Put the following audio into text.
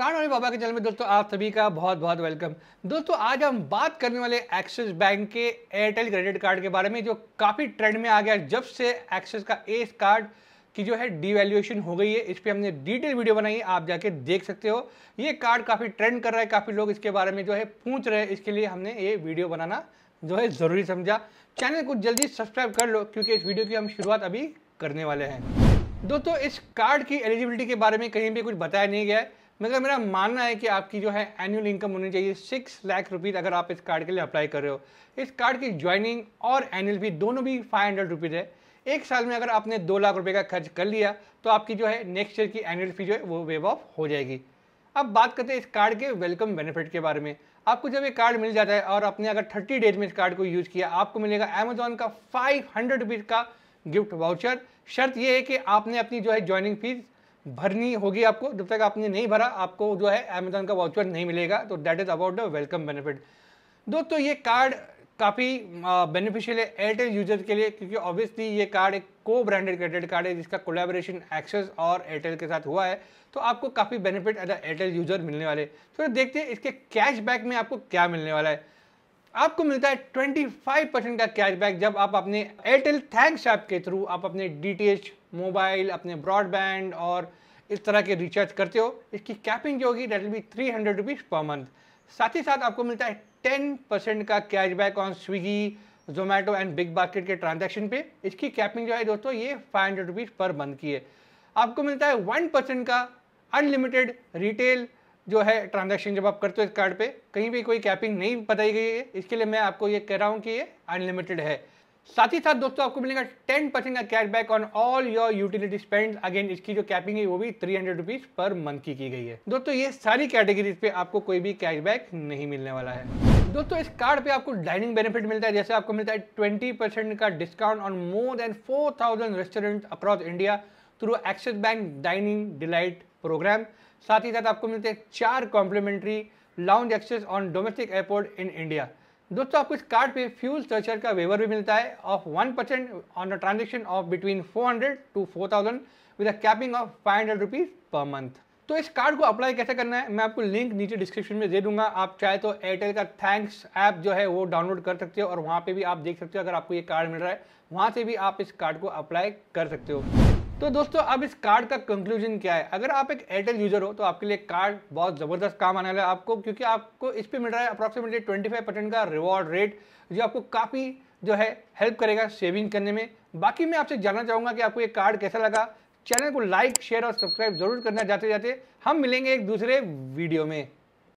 card वाले बाबा के channel में दोस्तों आप सभी का बहुत बहुत वेलकम दोस्तों आज हम बात करने वाले एक्सिस बैंक के एयरटेल क्रेडिट कार्ड के बारे में जो काफ़ी ट्रेंड में आ गया जब से एक्सिस का एस कार्ड की जो है डिवेल्यूएशन हो गई है इस पर हमने डिटेल वीडियो बनाई आप जाके देख सकते हो ये कार्ड काफ़ी ट्रेंड कर रहा है काफ़ी लोग इसके बारे में जो है पूछ रहे हैं इसके लिए हमने ये वीडियो बनाना जो है ज़रूरी समझा चैनल को जल्दी सब्सक्राइब कर लो क्योंकि इस वीडियो की हम शुरुआत अभी करने वाले हैं दोस्तों इस कार्ड की एलिजिबिलिटी के बारे में कहीं भी कुछ बताया नहीं गया है मगर मतलब मेरा मानना है कि आपकी जो है एनुअल इनकम होनी चाहिए सिक्स लाख रुपीज़ अगर आप इस कार्ड के लिए अप्लाई कर रहे हो इस कार्ड की ज्वाइनिंग और एनुअल फी दोनों भी फाइव हंड्रेड रुपीज़ है एक साल में अगर आपने दो लाख रुपये का खर्च कर लिया तो आपकी जो है नेक्स्ट ईयर की एनुअल फी जो है वो वेव ऑफ हो जाएगी अब बात करते हैं इस कार्ड के वेलकम बेनिफिट के बारे में आपको जब ये कार्ड मिल जाता है और आपने अगर थर्टी डेज में इस कार्ड को यूज़ किया आपको मिलेगा अमेजोन का फाइव हंड्रेड रुपीज़ का गिफ्ट वाउचर शर्त यह है कि आपने अपनी जो है ज्वाइनिंग फीस भरनी होगी आपको जब तक आपने नहीं भरा आपको जो है अमेजोन का वाउचर नहीं मिलेगा तो that is about the welcome benefit दोस्तों ये कार्ड काफ़ी बेनिफिशियल है एयरटेल यूजर के लिए क्योंकि ऑब्वियसली ये कार्ड एक को ब्रांडेड क्रेडिट कार्ड है जिसका कोलेबोरेशन एक्सेस और एयरटेल के साथ हुआ है तो आपको काफ़ी बेनिफिट एज एयरटेल यूजर मिलने वाले तो देखते हैं इसके कैशबैक में आपको क्या मिलने वाला है आपको मिलता है 25 परसेंट का कैशबैक जब आप अपने एयरटेल थैंक्स ऐप के थ्रू आप अपने डी मोबाइल अपने ब्रॉडबैंड और इस तरह के रिचार्ज करते हो इसकी कैपिंग जो होगी that will be three hundred rupees per month साथ ही साथ आपको मिलता है टेन परसेंट का cashback on Swiggy Zomato and Big Basket के ट्रांजेक्शन पे इसकी कैपिंग जो है दोस्तों ये five hundred rupees per month की है आपको मिलता है वन परसेंट का अनलिमिटेड रिटेल जो है ट्रांजेक्शन जब आप करते हो इस कार्ड पे कहीं भी कोई कैपिंग नहीं बताई गई है इसके लिए मैं आपको ये कह रहा हूँ कि ये अनलिमिटेड है साथ ही साथ दोस्तों आपको मिलेगा टेन परसेंट का cashback on all your utility spend again इसकी जो कैपिंग है वो भी three hundred rupees per month की की गई है दोस्तों ये सारी कैटेगरीज पे आपको कोई भी कैशबैक नहीं मिलने वाला है दोस्तों इस कार्ड पे आपको डाइनिंग बेनिफिट मिलता है जैसे आपको मिलता है ट्वेंटी परसेंट का discount on more than four thousand restaurant across India through Axis Bank dining delight program साथ ही साथ आपको मिलते हैं चार complimentary lounge access on domestic airport in India दोस्तों आपको इस कार्ड पे फ्यूल सर्चर का वेवर भी मिलता है of one percent on a transaction of between 400 to 4000 with a capping of five hundred rupees per month तो इस कार्ड को अप्लाई कैसे करना है मैं आपको लिंक नीचे डिस्क्रिप्शन में दे दूंगा आप चाहे तो एयरटेल का थैंक्स ऐप जो है वो डाउनलोड कर सकते हो और वहाँ पे भी आप देख सकते हो अगर आपको ये कार्ड मिल रहा है वहाँ से भी आप इस कार्ड को अप्लाई कर सकते हो तो दोस्तों अब इस कार्ड का कंक्लूजन क्या है अगर आप एक एयरटेल यूजर हो तो आपके लिए कार्ड बहुत ज़बरदस्त काम आने वाला है आपको क्योंकि आपको इस पर मिल रहा है अप्रॉक्सीमेटली ट्वेंटी फाइव परसेंट का रिवॉर्ड रेट जो आपको काफ़ी जो है हेल्प करेगा सेविंग करने में बाकी मैं आपसे जानना चाहूँगा कि आपको ये कार्ड कैसा लगा चैनल को लाइक शेयर और सब्सक्राइब जरूर करना जाते जाते हम मिलेंगे एक दूसरे वीडियो में